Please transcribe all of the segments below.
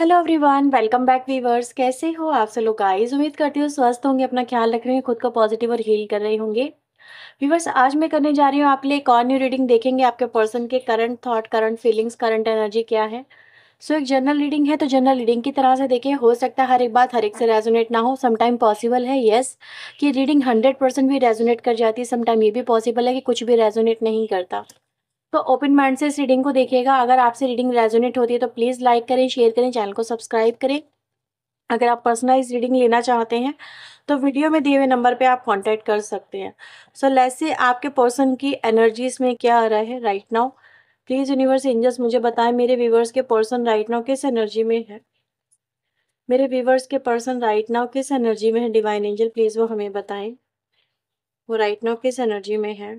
Hello everyone welcome back viewers कैसे हो आप सब लोग गाइस उम्मीद करती हूँ स्वस्थ होंगे अपना ख्याल रख रहे हैं खुद को पॉजिटिव और हील कर रहे होंगे वीवर्स आज मैं करने जा रही हूँ आपके लिए एक और न्यू रीडिंग देखेंगे आपके पर्सन के current thought current feelings current energy क्या है सो so, एक जनरल रीडिंग है तो जनरल रीडिंग की तरह से देखें हो सकता है हर एक बात हर एक से रेजोनेट ना हो समटाइम पॉसिबल है येस yes, कि रीडिंग हंड्रेड परसेंट भी रेजोनेट कर जाती है समटाइम ये भी पॉसिबल है कि कुछ भी रेजोनेट नहीं करता तो ओपन माइंड से इस रीडिंग को देखिएगा अगर आपसे रीडिंग रेजोनेट होती है तो प्लीज़ लाइक करें शेयर करें चैनल को सब्सक्राइब करें अगर आप पर्सनलाइज रीडिंग लेना चाहते हैं तो वीडियो में दिए हुए नंबर पे आप कांटेक्ट कर सकते हैं सो so, लेसे आपके पर्सन की एनर्जीज में क्या आ रहा है right now please universe angels मुझे बताएं मेरे व्यूवर्स के पर्सन राइट नाउ किस एनर्जी में है मेरे व्यूवर्स के पर्सन राइट नाउ किस एनर्जी में है डिवाइन एंजल प्लीज़ वो हमें बताएं वो राइट नाउ किस एनर्जी में है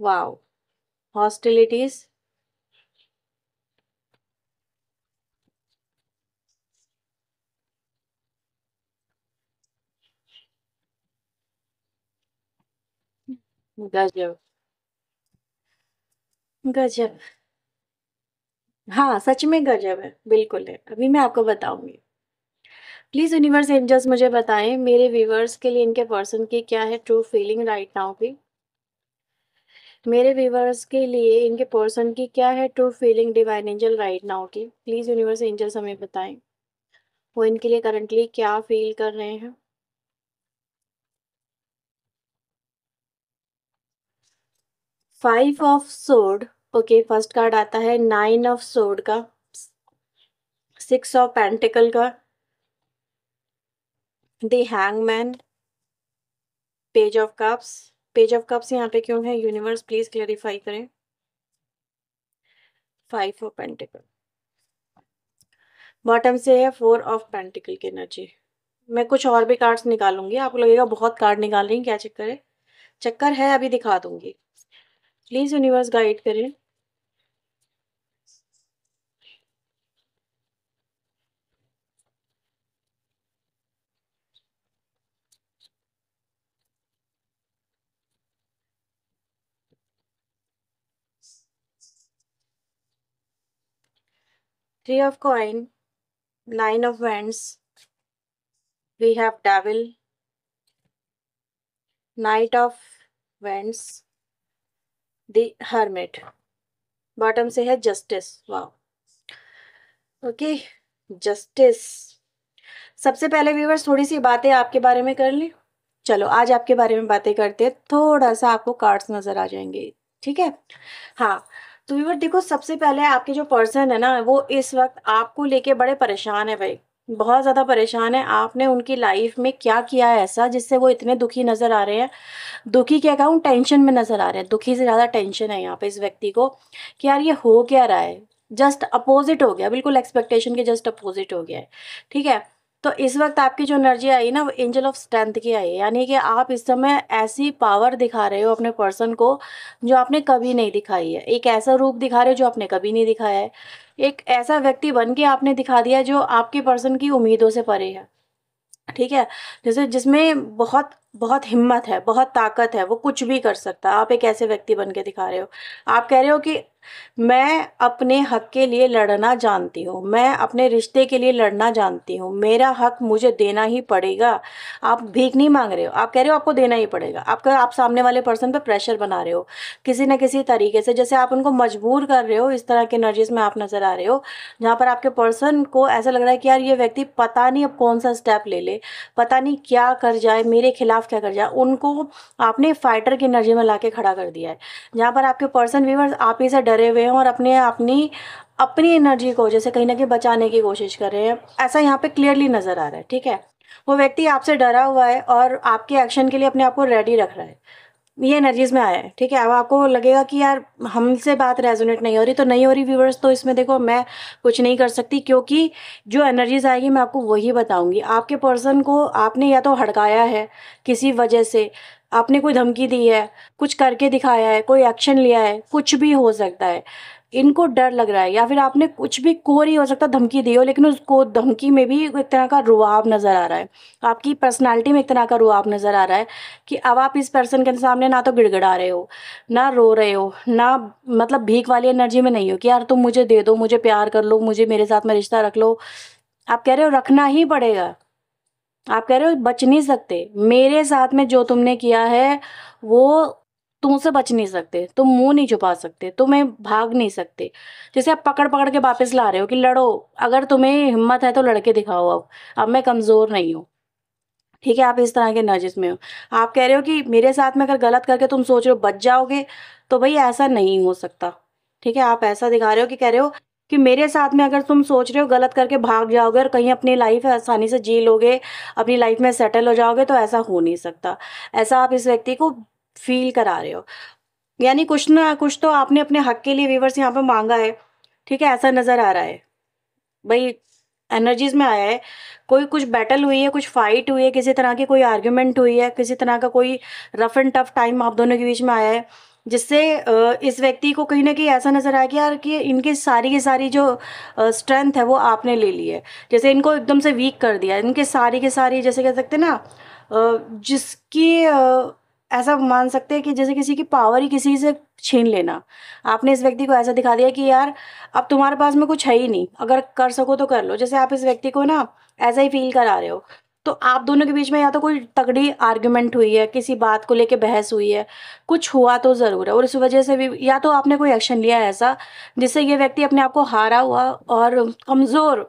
Wow. Hostilities. गजब गजब हाँ सच में गजब है बिल्कुल है अभी मैं आपको बताऊंगी प्लीज़ यूनिवर्स एंजल्स मुझे बताएं मेरे व्यूवर्स के लिए इनके पर्सन की क्या है ट्रू फीलिंग राइट नाउ की मेरे व्यूवर्स के लिए इनके पर्सन की क्या है true feeling divine angel right now की प्लीज़ यूनिवर्स एंजल्स हमें बताएं वो इनके लिए करंटली क्या फील कर रहे हैं five of swords okay first card आता है नाइन ऑफ सोड का सिक्स ऑफ पेंटिकल का the hanged man page of cups page of cups यहाँ पे क्यों है यूनिवर्स प्लीज क्लैरिफाई करें फाइव ऑफ पेंटिकल बॉटम से है फोर ऑफ पेंटिकल की एनर्जी मैं कुछ और भी कार्ड्स निकालूंगी आपको लगेगा बहुत कार्ड निकाल रही क्या चक्कर है चक्कर है अभी दिखा दूंगी प्लीज़ यूनिवर्स गाइड करें three of coin nine of wands we have devil knight of wands the hermit bottom से है जस्टिस वाह ओके जस्टिस सबसे पहले व्यूवर्स थोड़ी सी बातें आपके बारे में कर लें चलो आज आपके बारे में बातें करते हैं थोड़ा सा आपको कार्ड्स नज़र आ जाएंगे ठीक है हाँ तो व्यूवर देखो सबसे पहले आपके जो पर्सन है ना वो इस वक्त आपको लेके बड़े परेशान है भाई बहुत ज़्यादा परेशान है आपने उनकी लाइफ में क्या किया है ऐसा जिससे वो इतने दुखी नज़र आ रहे हैं दुखी क्या कहूँ टेंशन में नज़र आ रहे हैं दुखी से ज़्यादा टेंशन है यहाँ पे इस व्यक्ति को कि यार ये हो क्या रहा है जस्ट अपोजिट हो गया बिल्कुल एक्सपेक्टेशन के जस्ट अपोजिट हो गया है ठीक है तो इस वक्त आपकी जो एनर्जी आई ना वो एंजल ऑफ स्ट्रेंथ की आई है यानी कि आप इस समय ऐसी पावर दिखा रहे हो अपने पर्सन को जो आपने कभी नहीं दिखाई है एक ऐसा रूप दिखा रहे हो जो आपने कभी नहीं दिखाया है एक ऐसा व्यक्ति बन के आपने दिखा दिया जो आपके पर्सन की उम्मीदों से परे है ठीक है जैसे जिसमें बहुत बहुत हिम्मत है बहुत ताकत है वो कुछ भी कर सकता है आप एक ऐसे व्यक्ति बन के दिखा रहे हो आप कह रहे हो कि मैं अपने हक के लिए लड़ना जानती हूँ मैं अपने रिश्ते के लिए लड़ना जानती हूँ मेरा हक मुझे देना ही पड़ेगा आप भीख नहीं मांग रहे हो आप कह रहे हो आपको देना ही पड़ेगा आपका आप सामने वाले पर्सन पर प्रेशर बना रहे हो किसी न किसी तरीके से जैसे आप उनको मजबूर कर रहे हो इस तरह के एनर्जीज में आप नज़र आ रहे हो जहाँ पर आपके पर्सन को ऐसा लग रहा है कि यार ये व्यक्ति पता नहीं अब कौन सा स्टेप ले ले पता नहीं क्या कर जाए मेरे खिलाफ क्या कर जाए उनको आपने फाइटर की एनर्जी में ला खड़ा कर दिया है जहाँ पर आपके पर्सन व्यूवर्स आप ही से डरे हुए हैं और अपने अपनी अपनी एनर्जी को जैसे कहीं ना कहीं बचाने की कोशिश कर रहे हैं ऐसा यहाँ पे क्लियरली नज़र आ रहा है ठीक है वो व्यक्ति आपसे डरा हुआ है और आपके एक्शन के लिए अपने आप को रेडी रख रहा है ये एनर्जीज में आया है ठीक है अब आपको लगेगा कि यार हमसे बात रेजोनेट नहीं हो रही तो नहीं हो रही व्यूवर्स तो इसमें देखो मैं कुछ नहीं कर सकती क्योंकि जो एनर्जीज आएगी मैं आपको वही बताऊंगी आपके पर्सन को आपने या तो हड़काया है किसी वजह से आपने कोई धमकी दी है कुछ करके दिखाया है कोई एक्शन लिया है कुछ भी हो सकता है इनको डर लग रहा है या फिर आपने कुछ भी ही हो सकता धमकी दी हो लेकिन उसको धमकी में भी एक तरह का रुआब नज़र आ रहा है आपकी पर्सनालिटी में एक तरह का रुआब नज़र आ रहा है कि अब आप इस पर्सन के सामने ना तो गिड़गड़ा रहे हो ना रो रहे हो ना मतलब भीख वाली एनर्जी में नहीं हो कि यार तुम मुझे दे दो मुझे प्यार कर लो मुझे मेरे साथ में रिश्ता रख लो आप कह रहे हो रखना ही पड़ेगा आप कह रहे हो बच नहीं सकते मेरे साथ में जो तुमने किया है वो तुमसे बच नहीं सकते तुम मुंह नहीं छुपा सकते तुम्हें भाग नहीं सकते जैसे आप पकड़ पकड़ के वापस ला रहे हो कि लड़ो अगर तुम्हें हिम्मत है तो लड़के दिखाओ अब अब मैं कमज़ोर नहीं हूँ ठीक है आप इस तरह के नजिस में हो आप कह रहे हो कि मेरे साथ में अगर गलत करके तुम सोच रहे हो बच जाओगे तो भाई ऐसा नहीं हो सकता ठीक है आप ऐसा दिखा रहे हो कि कह रहे हो कि मेरे साथ में अगर तुम सोच रहे हो गलत करके भाग जाओगे और कहीं अपनी लाइफ आसानी से जी लोगे अपनी लाइफ में सेटल हो जाओगे तो ऐसा हो नहीं सकता ऐसा आप इस व्यक्ति को फील करा रहे हो यानी कुछ ना कुछ तो आपने अपने हक के लिए व्यूवर्स यहाँ पर मांगा है ठीक है ऐसा नज़र आ रहा है भाई एनर्जीज में आया है कोई कुछ बैटल हुई है कुछ फाइट हुई है किसी तरह की कोई आर्ग्यूमेंट हुई है किसी तरह का कोई रफ एंड टफ टाइम आप दोनों के बीच में आया है जिससे इस व्यक्ति को कहीं ना कहीं ऐसा नज़र आया कि यार कि इनके सारी की सारी जो स्ट्रेंथ है वो आपने ले ली है जैसे इनको एकदम से वीक कर दिया इनके सारी के सारी जैसे कह सकते हैं ना जिसकी ऐसा मान सकते हैं कि जैसे किसी की पावर ही किसी से छीन लेना आपने इस व्यक्ति को ऐसा दिखा दिया कि यार अब तुम्हारे पास में कुछ है ही नहीं अगर कर सको तो कर लो जैसे आप इस व्यक्ति को ना ऐसा ही फील करा रहे हो तो आप दोनों के बीच में या तो कोई तगड़ी आर्ग्यूमेंट हुई है किसी बात को लेके बहस हुई है कुछ हुआ तो ज़रूर है और इस वजह से भी या तो आपने कोई एक्शन लिया है ऐसा जिससे ये व्यक्ति अपने आप को हारा हुआ और कमज़ोर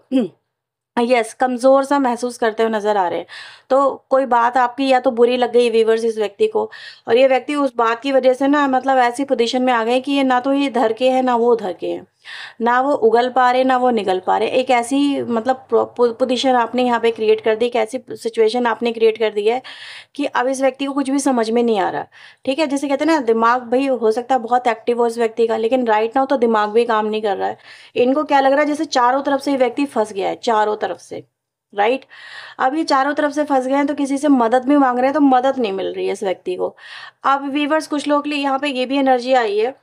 यस कमज़ोर सा महसूस करते हुए नज़र आ रहे हैं तो कोई बात आपकी या तो बुरी लग गई व्यूवर्स इस व्यक्ति को और ये व्यक्ति उस बात की वजह से ना मतलब ऐसी पोजिशन में आ गए कि ये ना तो ये धर के हैं ना वो धर के हैं ना वो उगल पा रहे ना वो निगल पा रहे एक ऐसी मतलब पोजिशन आपने यहाँ पे क्रिएट कर दी एक ऐसी सिचुएशन आपने क्रिएट कर दी है कि अब इस व्यक्ति को कुछ भी समझ में नहीं आ रहा ठीक है जैसे कहते हैं ना दिमाग भाई हो सकता है बहुत एक्टिव हो इस व्यक्ति का लेकिन राइट ना हो तो दिमाग भी काम नहीं कर रहा है इनको क्या लग रहा है जैसे चारों तरफ से ये व्यक्ति फंस गया है चारों तरफ से राइट right? अब ये चारों तरफ से फंस गए हैं तो किसी से मदद भी मांग रहे हैं तो मदद नहीं मिल रही है इस व्यक्ति को अब वीवर्स कुछ लोग के लिए यहाँ पे ये भी एनर्जी आई है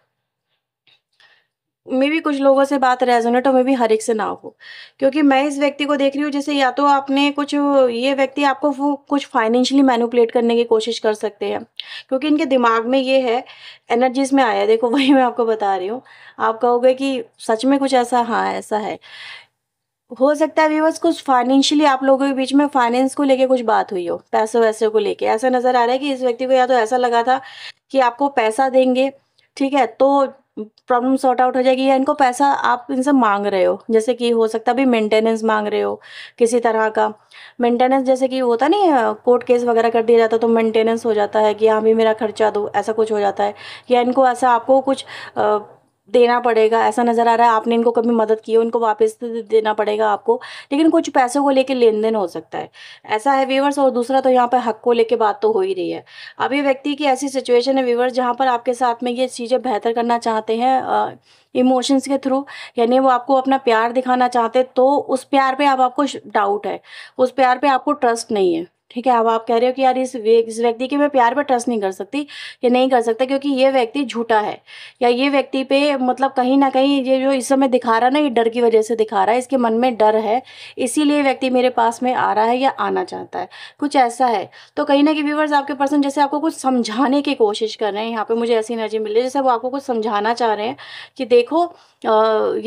मे भी कुछ लोगों से बात रेजोनेट हो मे भी हर एक से ना हो क्योंकि मैं इस व्यक्ति को देख रही हूँ जैसे या तो आपने कुछ ये व्यक्ति आपको वो कुछ फाइनेंशियली मैनुपलेट करने की कोशिश कर सकते हैं क्योंकि इनके दिमाग में ये है एनर्जीज में आया देखो वही मैं आपको बता रही हूँ आप कहोगे कि सच में कुछ ऐसा हाँ ऐसा है हो सकता है व्यूवर्स कुछ फाइनेंशियली आप लोगों के बीच में फाइनेंस को लेके कुछ बात हुई हो पैसे वैसे को लेके ऐसा नज़र आ रहा है कि इस व्यक्ति को या तो ऐसा लगा था कि आपको पैसा देंगे ठीक है तो प्रॉब्लम सॉर्ट आउट हो जाएगी या इनको पैसा आप इनसे मांग रहे हो जैसे कि हो सकता है भी मेंटेनेंस मांग रहे हो किसी तरह का मेंटेनेंस जैसे कि होता नहीं कोर्ट केस वगैरह कर दिया जाता तो मेंटेनेंस हो जाता है कि हाँ भी मेरा खर्चा दो ऐसा कुछ हो जाता है या इनको ऐसा आपको कुछ आ, देना पड़ेगा ऐसा नज़र आ रहा है आपने इनको कभी मदद की हो इनको वापस देना पड़ेगा आपको लेकिन कुछ पैसों को लेके लेन देन हो सकता है ऐसा है व्यूवर्स और दूसरा तो यहाँ पर हक को लेके बात तो हो ही रही है अब ये व्यक्ति की ऐसी सिचुएशन है व्यूवर्स जहाँ पर आपके साथ में ये चीज़ें बेहतर करना चाहते हैं इमोशंस के थ्रू यानी वो आपको अपना प्यार दिखाना चाहते तो उस प्यार पर आप आपको डाउट है उस प्यार पर आपको ट्रस्ट नहीं है ठीक है अब आप कह रहे हो कि यार इस इस व्यक्ति के मैं प्यार पर ट्रस्ट नहीं कर सकती या नहीं कर सकता क्योंकि ये व्यक्ति झूठा है या ये व्यक्ति पे मतलब कहीं ना कहीं ये जो इस समय दिखा रहा ना ये डर की वजह से दिखा रहा है इसके मन में डर है इसीलिए व्यक्ति मेरे पास में आ रहा है या आना चाहता है कुछ ऐसा है तो कहीं ना कहीं व्यूवर्स आपके पर्सन जैसे आपको कुछ समझाने की कोशिश कर रहे हैं यहाँ पर मुझे ऐसी एनर्जी मिल रही है जैसे वो आपको कुछ समझाना चाह रहे हैं कि देखो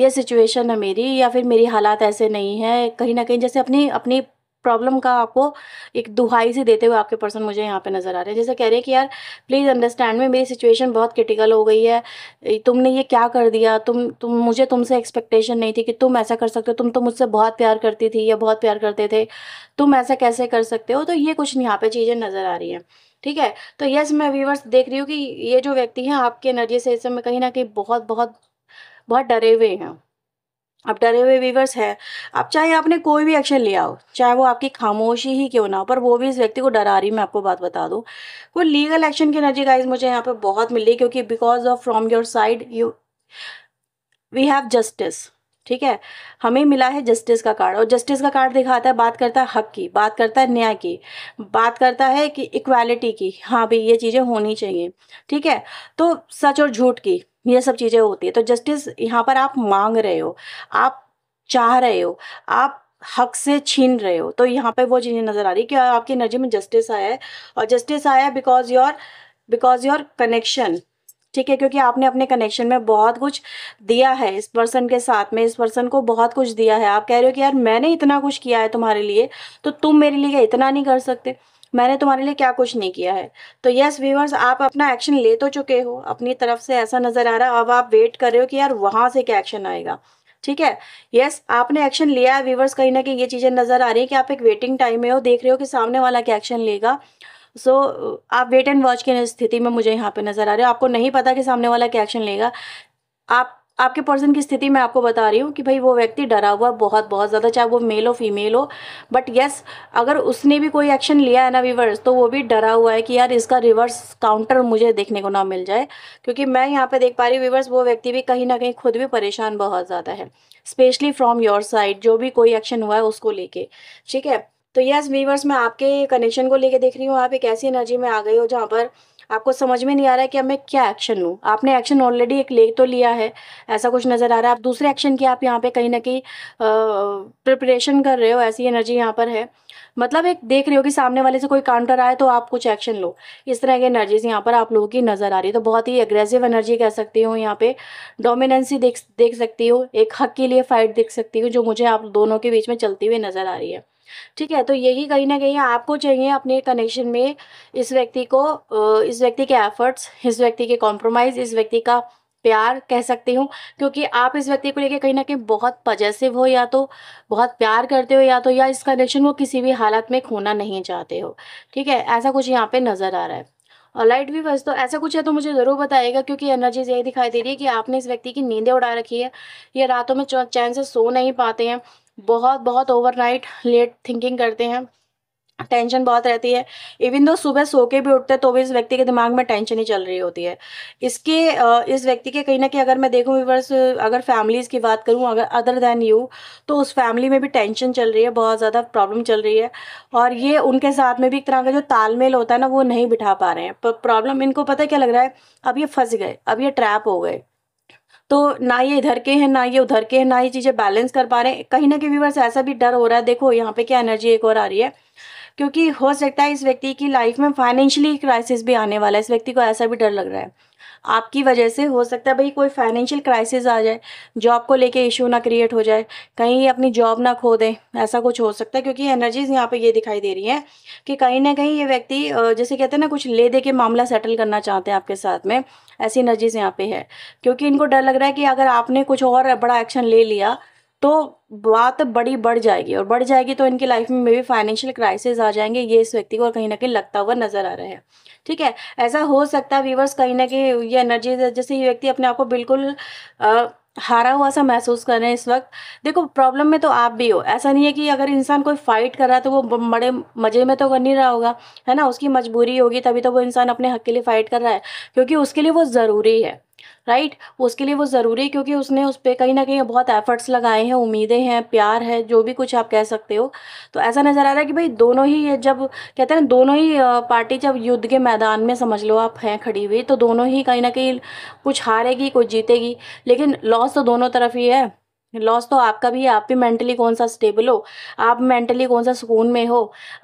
ये सिचुएशन है मेरी या फिर मेरी हालात ऐसे नहीं है कहीं ना कहीं जैसे अपनी अपनी प्रॉब्लम का आपको एक दुहाई से देते हुए आपके पर्सन मुझे यहाँ पे नज़र आ रहे हैं जैसे कह रहे हैं कि यार प्लीज़ अंडरस्टैंड में मेरी सिचुएशन बहुत क्रिटिकल हो गई है तुमने ये क्या कर दिया तुम तुम मुझे तुमसे एक्सपेक्टेशन नहीं थी कि तुम ऐसा कर सकते हो तुम तो मुझसे बहुत प्यार करती थी या बहुत प्यार करते थे तुम ऐसा कैसे कर सकते हो तो ये कुछ यहाँ पर चीज़ें नज़र आ रही हैं ठीक है तो यस मैं व्यूवर्स देख रही हूँ कि ये जो व्यक्ति हैं आपके एनर्जी से इस समय कहीं ना कहीं बहुत बहुत बहुत डरे हुए हैं अब डरे हुए वीवर्स हैं अब चाहे आपने कोई भी एक्शन लिया हो चाहे वो आपकी खामोशी ही क्यों ना हो पर वो भी इस व्यक्ति को डरा रही मैं आपको बात बता दूँ वो लीगल एक्शन की एनर्जी गाइज मुझे यहाँ पे बहुत मिल रही क्योंकि because of from your side you we have justice ठीक है हमें मिला है जस्टिस का कार्ड और जस्टिस का कार्ड दिखाता है बात करता है हक की बात करता है न्याय की बात करता है कि इक्वालिटी की हाँ भाई ये चीज़ें होनी चाहिए ठीक है तो सच और झूठ की ये सब चीज़ें होती है तो जस्टिस यहाँ पर आप मांग रहे हो आप चाह रहे हो आप हक से छीन रहे हो तो यहाँ पे वो चीज़ें नज़र आ रही कि आपकी एनर्जी में जस्टिस आया है और जस्टिस आया है because your because your connection ठीक है क्योंकि आपने अपने कनेक्शन में बहुत कुछ दिया है इस पर्सन के साथ में इस पर्सन को बहुत कुछ दिया है आप कह रहे हो कि यार मैंने इतना कुछ किया है तुम्हारे लिए तो तुम मेरे लिए इतना नहीं कर सकते मैंने तुम्हारे लिए क्या कुछ नहीं किया है तो यस व्यूवर्स आप अपना एक्शन ले तो चुके हो अपनी तरफ से ऐसा नज़र आ रहा है अब आप वेट कर रहे हो कि यार वहाँ से क्या एक्शन आएगा ठीक है यस आपने एक्शन लिया है व्यूवर्स कहीं ना कहीं ये चीज़ें नज़र आ रही है कि आप एक वेटिंग टाइम में हो देख रहे हो कि सामने वाला क्या एक्शन लेगा सो so, आप वेट एंड वॉच की स्थिति में मुझे यहाँ पे नज़र आ रहे हो आपको नहीं पता कि सामने वाला क्या एक्शन लेगा आप आपके पर्सन की स्थिति मैं आपको बता रही हूँ कि भाई वो व्यक्ति डरा हुआ बहुत बहुत ज़्यादा चाहे वो मेल हो फीमेल हो बट येस अगर उसने भी कोई एक्शन लिया है ना रिवर्स तो वो भी डरा हुआ है कि यार इसका रिवर्स काउंटर मुझे देखने को ना मिल जाए क्योंकि मैं यहाँ पर देख पा रही हूँ रिवर्स वो व्यक्ति भी कहीं ना कहीं खुद भी परेशान बहुत ज़्यादा है स्पेशली फ्रॉम योर साइड जो भी कोई एक्शन हुआ है उसको लेके ठीक है तो यस वीवर्स मैं आपके कनेक्शन को लेके देख रही हूँ आप एक ऐसी एनर्जी में आ गई हो जहाँ पर आपको समझ में नहीं आ रहा है कि अब मैं क्या एक्शन लूँ आपने एक्शन ऑलरेडी एक ले तो लिया है ऐसा कुछ नज़र आ रहा है आप दूसरे एक्शन की आप यहाँ पर कहीं ना कहीं प्रिपरेशन कर रहे हो ऐसी एनर्जी यहाँ पर है मतलब एक देख रहे हो कि सामने वाले से कोई काउंटर आए तो आप कुछ एक्शन लो इस तरह की एनर्जीज यहाँ पर आप लोगों की नज़र आ रही है तो बहुत ही एग्रेसिव एनर्जी कह सकती हूँ यहाँ पे डोमिनेंसी देख देख सकती हो एक हक के लिए फाइट देख सकती हो जो मुझे आप दोनों के बीच में चलती हुई नज़र आ रही है ठीक है तो यही कहीं ना कहीं आपको चाहिए अपने कनेक्शन में इस व्यक्ति को इस व्यक्ति के एफर्ट्स इस व्यक्ति के कॉम्प्रोमाइज़ इस व्यक्ति का प्यार कह सकती हूँ क्योंकि आप इस व्यक्ति को लेकर कहीं ना कहीं बहुत पजेसिव हो या तो बहुत प्यार करते हो या तो या इस कनेक्शन को किसी भी हालत में खोना नहीं चाहते हो ठीक है ऐसा कुछ यहाँ पे नज़र आ रहा है और लाइट भी बस तो ऐसा कुछ है तो मुझे ज़रूर बताएगा क्योंकि एनर्जीज यही दिखाई दे रही है कि आपने इस व्यक्ति की नींदें उड़ा रखी है ये रातों में चैन से सो नहीं पाते हैं बहुत बहुत ओवरनाइट लेट थिंकिंग करते हैं टेंशन बहुत रहती है इवन दो सुबह सो के भी उठते तो भी इस व्यक्ति के दिमाग में टेंशन ही चल रही होती है इसके इस व्यक्ति के कहीं ना कहीं अगर मैं देखूँ विवर्स अगर फैमिलीज़ की बात करूँ अगर अदर देन यू तो उस फैमिली में भी टेंशन चल रही है बहुत ज़्यादा प्रॉब्लम चल रही है और ये उनके साथ में भी एक तरह का जो तालमेल होता है ना वो नहीं बिठा पा रहे हैं पर प्रॉब्लम इनको पता क्या लग रहा है अब ये फंस गए अब ये ट्रैप हो गए तो ना ये इधर के हैं ना ये उधर के हैं ना ये चीज़ें बैलेंस कर पा रहे हैं कहीं ना कहीं विवर्स ऐसा भी डर हो रहा है देखो यहाँ पे क्या एनर्जी एक और आ रही है क्योंकि हो सकता है इस व्यक्ति की लाइफ में फाइनेंशियली क्राइसिस भी आने वाला है इस व्यक्ति को ऐसा भी डर लग रहा है आपकी वजह से हो सकता है भाई कोई फाइनेंशियल क्राइसिस आ जाए जॉब को लेके इशू ना क्रिएट हो जाए कहीं अपनी जॉब ना खो दें ऐसा कुछ हो सकता है क्योंकि एनर्जीज यहाँ पे ये दिखाई दे रही हैं कि कहीं ना कहीं ये व्यक्ति जैसे कहते हैं ना कुछ ले दे के मामला सेटल करना चाहते हैं आपके साथ में ऐसी एनर्जीज यहाँ पे है क्योंकि इनको डर लग रहा है कि अगर आपने कुछ और बड़ा एक्शन ले लिया तो बात बड़ी बढ़ जाएगी और बढ़ जाएगी तो इनकी लाइफ में भी फाइनेंशियल क्राइसिस आ जाएंगे ये इस व्यक्ति को कहीं ना कहीं लगता हुआ नजर आ रहा है ठीक है ऐसा हो सकता है व्यूवर्स कहीं ना कहीं ये एनर्जी जैसे ये व्यक्ति अपने आप को बिल्कुल आ, हारा हुआ सा महसूस कर रहे हैं इस वक्त देखो प्रॉब्लम में तो आप भी हो ऐसा नहीं है कि अगर इंसान कोई फाइट कर रहा है तो वो बड़े मज़े में तो कर नहीं रहा होगा है ना उसकी मजबूरी होगी तभी तो वो इंसान अपने हक के लिए फ़ाइट कर रहा है क्योंकि उसके लिए वो ज़रूरी है राइट right? वो उसके लिए वो ज़रूरी है क्योंकि उसने उस पर कहीं ना कहीं बहुत एफ़र्ट्स लगाए हैं उम्मीदें हैं प्यार है जो भी कुछ आप कह सकते हो तो ऐसा नज़र आ रहा है कि भाई दोनों ही जब कहते हैं दोनों ही पार्टी जब युद्ध के मैदान में समझ लो आप हैं खड़ी हुई तो दोनों ही कहीं ना कहीं कुछ हारेगी कुछ जीतेगी लेकिन लॉस तो दोनों तरफ ही है लॉस तो आपका भी है आप भी मेंटली कौन सा स्टेबल हो आप मेंटली कौन सा सुकून में हो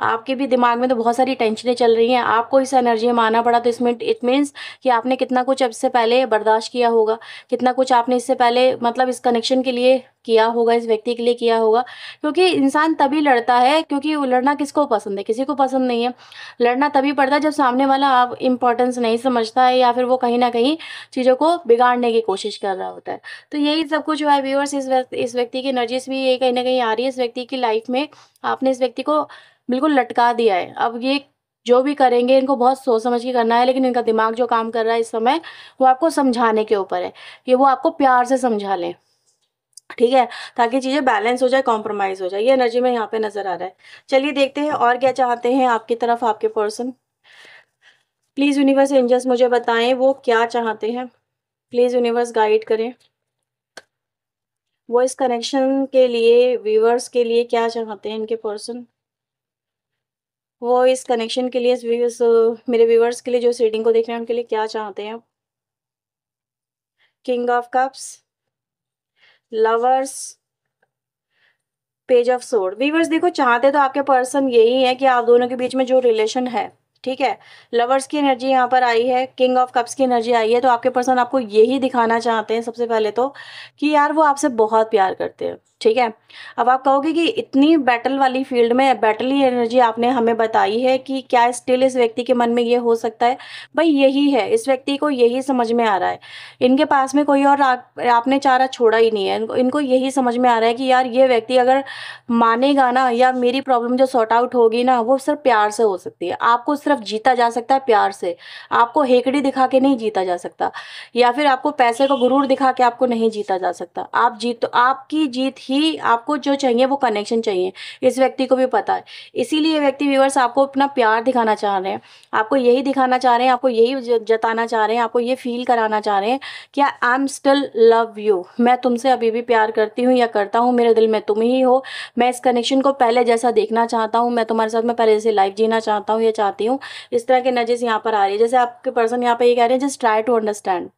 आपके भी दिमाग में तो बहुत सारी टेंशनें चल रही हैं आपको इस एनर्जी में आना पड़ा तो इसमें इट मीन्स कि आपने कितना कुछ अब से पहले बर्दाश्त किया होगा कितना कुछ आपने इससे पहले मतलब इस कनेक्शन के लिए किया होगा इस व्यक्ति के लिए किया होगा क्योंकि इंसान तभी लड़ता है क्योंकि लड़ना किसको पसंद है किसी को पसंद नहीं है लड़ना तभी पड़ता है जब सामने वाला आप इम्पोर्टेंस नहीं समझता है या फिर वो कहीं ना कहीं चीज़ों को बिगाड़ने की कोशिश कर रहा होता है तो यही सब कुछ हुआ है व्यूअर्स इस इस व्यक्ति की एनर्जीज भी ये कहीं ना कहीं आ रही है इस व्यक्ति की लाइफ में आपने इस व्यक्ति को बिल्कुल लटका दिया है अब ये जो भी करेंगे इनको बहुत सोच समझ के करना है लेकिन इनका दिमाग जो काम कर रहा है इस समय वो आपको समझाने के ऊपर है कि वो आपको प्यार से समझा लें ठीक है ताकि चीज़ें बैलेंस हो जाए कॉम्प्रोमाइज़ हो जाए ये एनर्जी में यहाँ पे नज़र आ रहा है चलिए देखते हैं और क्या चाहते हैं आपकी तरफ आपके पर्सन प्लीज़ यूनिवर्स एंजल्स मुझे बताएं वो क्या चाहते हैं प्लीज़ यूनिवर्स गाइड करें वो इस कनेक्शन के लिए व्यूवर्स के लिए क्या चाहते हैं इनके पर्सन वो इस कनेक्शन के लिए इस मेरे व्यूवर्स के लिए जो इस रीडिंग को देख रहे हैं उनके लिए क्या चाहते हैं king of cups lovers page of swords viewers देखो चाहते तो आपके पर्सन यही है कि आप दोनों के बीच में जो रिलेशन है ठीक है लवर्स की एनर्जी यहाँ पर आई है किंग ऑफ कप्स की एनर्जी आई है तो आपके पर्सन आपको यही दिखाना चाहते हैं सबसे पहले तो कि यार वो आपसे बहुत प्यार करते हैं ठीक है अब आप कहोगे कि इतनी बैटल वाली फील्ड में बैटली एनर्जी आपने हमें बताई है कि क्या स्टिल इस व्यक्ति के मन में ये हो सकता है भाई यही है इस व्यक्ति को यही समझ में आ रहा है इनके पास में कोई और आ, आपने चारा छोड़ा ही नहीं है इनको, इनको यही समझ में आ रहा है कि यार ये व्यक्ति अगर मानेगा ना या मेरी प्रॉब्लम जो सॉर्ट आउट होगी ना वो सिर्फ प्यार से हो सकती है आपको सिर्फ जीता जा सकता है प्यार से आपको हेकड़ी दिखा के नहीं जीता जा सकता या फिर आपको पैसे को गुरूर दिखा के आपको नहीं जीता जा सकता आप जीत आपकी जीत ही आपको जो चाहिए वो कनेक्शन चाहिए इस व्यक्ति को भी पता है इसीलिए व्यक्ति व्यूवर्स आपको अपना प्यार दिखाना चाह रहे हैं आपको यही दिखाना चाह रहे हैं आपको यही जताना चाह रहे हैं आपको ये फील कराना चाह रहे हैं कि I am still love you मैं तुमसे अभी भी प्यार करती हूँ या करता हूँ मेरे दिल में तुम ही हो मैं इस कनेक्शन को पहले जैसा देखना चाहता हूँ मैं तुम्हारे साथ में पहले जैसे लाइफ जीना चाहता हूँ या चाहती हूँ इस तरह के नजेस यहाँ पर आ रही है जैसे आपके पर्सन यहाँ पर ये कह रहे हैं just try to understand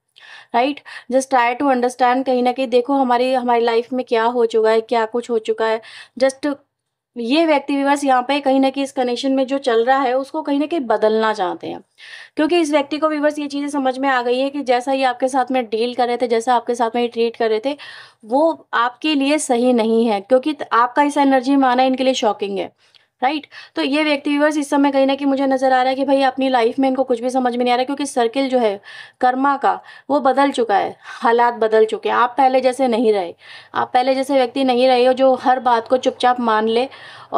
right just try to understand कहीं ना कहीं देखो हमारी हमारी लाइफ में क्या हो चुका है क्या कुछ हो चुका है जस्ट ये व्यक्ति भी बस यहाँ पे कहीं ना कहीं इस कनेक्शन में जो चल रहा है उसको कहीं ना कहीं बदलना चाहते हैं क्योंकि इस व्यक्ति को व्यूवर्स ये चीज़ें समझ में आ गई है कि जैसा ये आपके साथ में डील कर रहे थे जैसा आपके साथ में ये ट्रीट कर रहे थे वो आपके लिए सही नहीं है क्योंकि आपका इस एनर्जी में आना इनके लिए शॉकिंग है राइट तो ये व्यक्ति व्यवर्स इस समय कहीं ना कहीं मुझे नज़र आ रहा है कि भाई अपनी लाइफ में इनको कुछ भी समझ में नहीं आ रहा क्योंकि सर्किल जो है कर्मा का वो बदल चुका है हालात बदल चुके हैं आप पहले जैसे नहीं रहे आप पहले जैसे व्यक्ति नहीं रहे हो जो हर बात को चुपचाप मान ले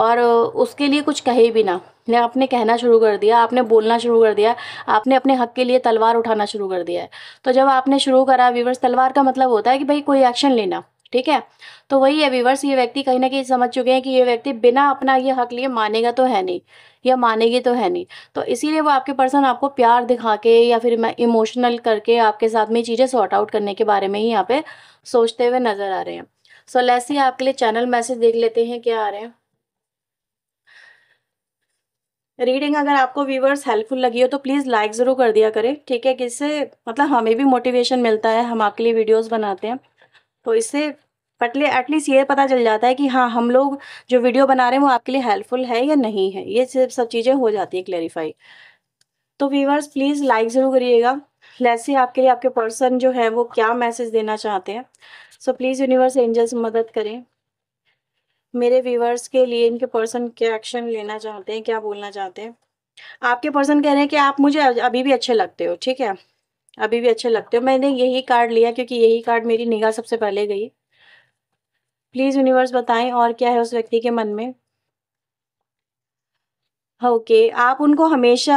और उसके लिए कुछ कहे भी ना ने आपने कहना शुरू कर दिया आपने बोलना शुरू कर दिया आपने अपने हक के लिए तलवार उठाना शुरू कर दिया है तो जब आपने शुरू करा व्यूवर्स तलवार का मतलब होता है कि भाई कोई एक्शन लेना ठीक है तो वही है विवर्स ये व्यक्ति कहीं ना कहीं समझ चुके हैं कि ये व्यक्ति बिना अपना ये हक लिए मानेगा तो है नहीं या मानेगी तो है नहीं तो इसीलिए वो आपके पर्सन आपको प्यार दिखा के या फिर इमोशनल करके आपके साथ में चीज़ें सॉर्ट आउट करने के बारे में ही यहाँ पे सोचते हुए नज़र आ रहे हैं सो so, लेसी आपके लिए चैनल मैसेज देख लेते हैं क्या आ रहे हैं रीडिंग अगर आपको व्यूवर्स हेल्पफुल लगी हो तो प्लीज़ लाइक ज़रूर कर दिया करें ठीक है किससे मतलब हमें भी मोटिवेशन मिलता है हम आपके लिए वीडियोस बनाते हैं तो इससे पटले एटलीस्ट ये पता चल जाता है कि हाँ हम लोग जो वीडियो बना रहे हैं वो आपके लिए हेल्पफुल है या नहीं है ये सब सब चीज़ें हो जाती है क्लेरिफाई तो व्यूवर्स प्लीज़ लाइक ज़रूर करिएगा लैसे आपके लिए आपके पर्सन जो है वो क्या मैसेज देना चाहते हैं सो प्लीज़ यूनिवर्स एंजल्स मदद करें मेरे व्यूवर्स के लिए इनके पर्सन क्या एक्शन लेना चाहते हैं क्या बोलना चाहते हैं आपके पर्सन कह रहे हैं कि आप मुझे अभी भी अच्छे लगते हो ठीक है अभी भी अच्छे लगते हो मैंने यही कार्ड लिया क्योंकि यही कार्ड मेरी निगाह सबसे पहले गई प्लीज़ यूनिवर्स बताएं और क्या है उस व्यक्ति के मन में ओके okay, आप उनको हमेशा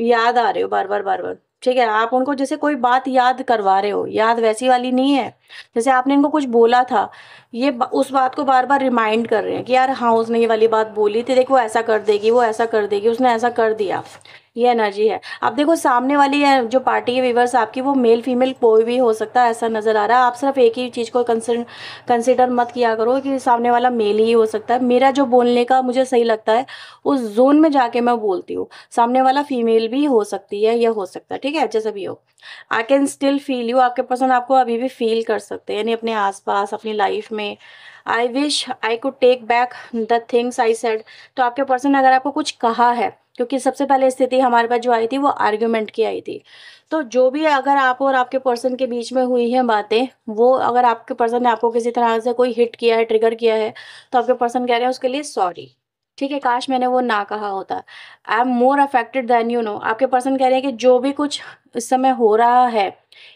याद आ रहे हो बार बार बार बार ठीक है आप उनको जैसे कोई बात याद करवा रहे हो याद वैसी वाली नहीं है जैसे आपने इनको कुछ बोला था ये उस बात को बार बार रिमाइंड कर रहे हैं कि यार हाँ उसने ये वाली बात बोली थी देखो ऐसा कर देगी वो ऐसा कर देगी उसने ऐसा कर दिया ये एनर्जी है आप देखो सामने वाली जो पार्टी है व्यूवर्स आपकी वो मेल फीमेल कोई भी हो सकता है ऐसा नज़र आ रहा है आप सिर्फ एक ही चीज़ को कंसिडर मत किया करो कि सामने वाला मेल ही हो सकता है मेरा जो बोलने का मुझे सही लगता है उस जोन में जाके मैं बोलती हूँ सामने वाला फीमेल भी हो सकती है या हो सकता है ठीक है जैसे भी हो I can still feel you आपके पर्सन आपको अभी भी फील कर सकते हैं यानी अपने आसपास अपनी लाइफ में I wish I could take back the things I said तो आपके पर्सन अगर आपको कुछ कहा है क्योंकि सबसे पहले स्थिति हमारे पास जो आई थी वो आर्ग्यूमेंट की आई थी तो जो भी अगर आप और आपके पर्सन के बीच में हुई हैं बातें वो अगर आपके पर्सन ने आपको किसी तरह से कोई हिट किया है ट्रिगर किया है तो आपके पर्सन कह रहे हैं उसके लिए सॉरी ठीक है काश मैंने वो ना कहा होता I am more affected than you know आपके पर्सन कह रहे हैं कि जो भी कुछ इस समय हो रहा है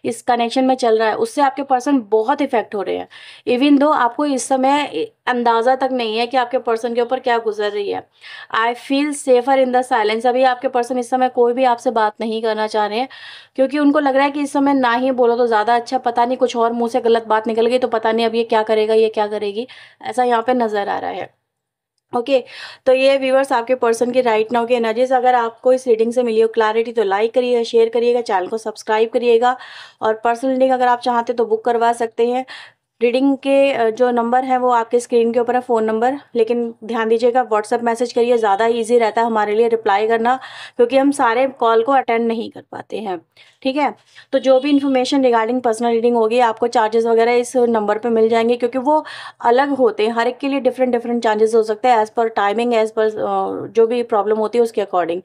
इस कनेक्शन में चल रहा है उससे आपके पर्सन बहुत इफेक्ट हो रहे हैं इवन दो आपको इस समय अंदाज़ा तक नहीं है कि आपके पर्सन के ऊपर क्या गुजर रही है I feel safer in the silence अभी आपके पर्सन इस समय कोई भी आपसे बात नहीं करना चाह रहे हैं क्योंकि उनको लग रहा है कि इस समय ना ही बोलो तो ज़्यादा अच्छा पता नहीं कुछ और मुँह से गलत बात निकल गई तो पता नहीं अब ये क्या करेगा ये क्या करेगी ऐसा यहाँ पर नज़र आ रहा है ओके okay, तो ये व्यूवर्स आपके पर्सन की राइट नाउ की एनर्जीज अगर आपको इस रीडिंग से मिली हो क्लैरिटी तो लाइक करिएगा शेयर करिएगा चैनल को सब्सक्राइब करिएगा और पर्सनल रीडिंग अगर आप चाहते तो बुक करवा सकते हैं रीडिंग के जो नंबर है वो आपके स्क्रीन के ऊपर है फ़ोन नंबर लेकिन ध्यान दीजिएगा व्हाट्सअप मैसेज करिए ज़्यादा ईजी रहता है हमारे लिए रिप्लाई करना क्योंकि हम सारे कॉल को अटेंड नहीं कर पाते हैं ठीक है तो जो भी इन्फॉर्मेशन रिगार्डिंग पर्सनल रीडिंग होगी आपको चार्जेस वगैरह इस नंबर पर मिल जाएंगे क्योंकि वो अलग होते हैं हर एक के लिए डिफरेंट डिफरेंट चार्जेस हो सकते हैं as per timing as per जो भी प्रॉब्लम होती है उसके अकॉर्डिंग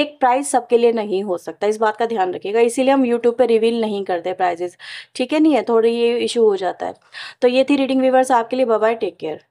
एक प्राइस सबके लिए नहीं हो सकता इस बात का ध्यान रखिएगा इसीलिए हम यूट्यूब पर रिवील नहीं करते प्राइजेस ठीक है नहीं है थोड़ी ये इशू हो जाता है तो ये थी रीडिंग व्यूवर्स आपके लिए बाय टेक केयर